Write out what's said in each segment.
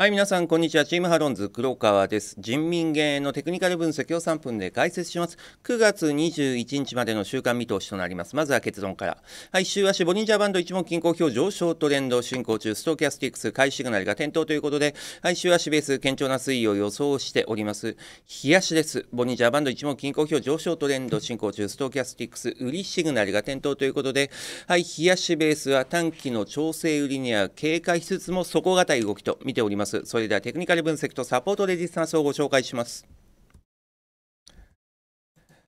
はい皆さんこんにちはチームハロンズ黒川です人民元のテクニカル分析を3分で解説します9月21日までの週間見通しとなりますまずは結論からはい週足ボリンジャーバンド一問均衡表上昇トレンド進行中ストーキャスティックス買いシグナルが点灯ということではい週足ベース堅調な推移を予想しております日足ですボリンジャーバンド一問均衡表上昇トレンド進行中ストーキャスティックス売りシグナルが点灯ということではい日足ベースは短期の調整売りには警戒しつつも底堅い動きと見ておりますますそれではテクニカル分析とサポートレジスタンスをご紹介します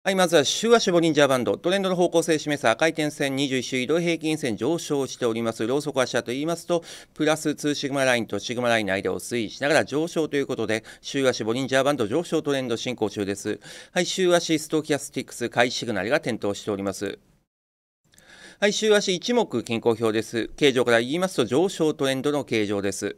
はい、まずは週足ボリンジャーバンド、トレンドの方向性を示す赤い点線21周移動平均線上昇しております。ローソク足と言いますと、プラス2シグマラインとシグマラインの間を推移しながら上昇ということで、週足ボリンジャーバンド上昇トレンド進行中です。はい、週足ストキャスティックス買いシグナルが点灯しております。はい、週足一目均衡表です。形状から言いますと上昇トレンドの形状です。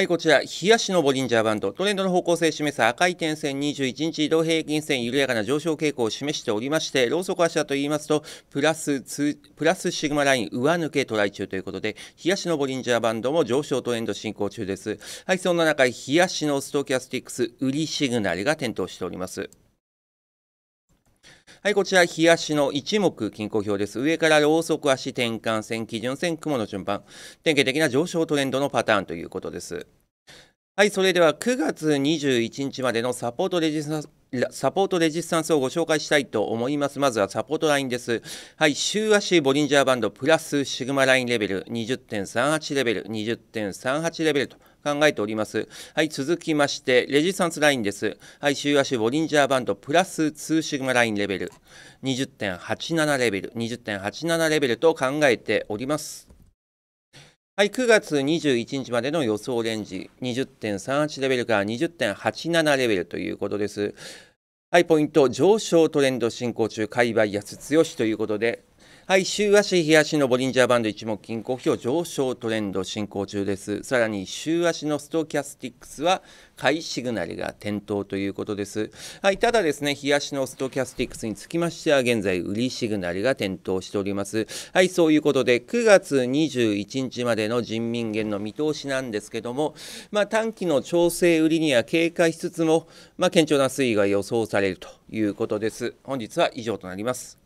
はい、こちら、冷やしのボリンジャーバンド、トレンドの方向性を示す赤い点線21日移動平均線緩やかな上昇傾向を示しておりまして、ローソク足だと言いますと、プラス2、プラスシグマライン上抜けトライ中ということで、冷やしのボリンジャーバンドも上昇トレンド進行中です。はい、そんな中、冷やしのストキャスティックス売りシグナルが点灯しております。はい、こちら、冷やしの一目均衡表です。上からローソク足転換線、基準線、雲の順番。典型的な上昇トレンドのパターンということです。はい、それでは9月21日までのサポートレジスタンスサポートレジスタンスをご紹介したいと思います。まずはサポートラインです。はい、週足ボリンジャーバンドプラスシグマラインレベル20.38レベル20.38レベルと考えております。はい、続きまして、レジスタンスラインです。はい、週足ボリンジャーバンドプラス2シグマラインレベル20.87レベル20.87レベルと考えております。はい、9月21日までの予想レンジ、20.38レベルから20.87レベルということです。はい、ポイント、上昇トレンド進行中、買い買安強しということで、はい、週足、日足のボリンジャーバンド一目均衡表上昇トレンド進行中です。さらに週足のストキャスティックスは買いシグナルが点灯ということです。はい、ただですね、日足のストキャスティックスにつきましては現在売りシグナルが点灯しております。はい、そういうことで9月21日までの人民元の見通しなんですけども、まあ、短期の調整売りには警戒しつつも、まあ、堅調な推移が予想されるということです。本日は以上となります。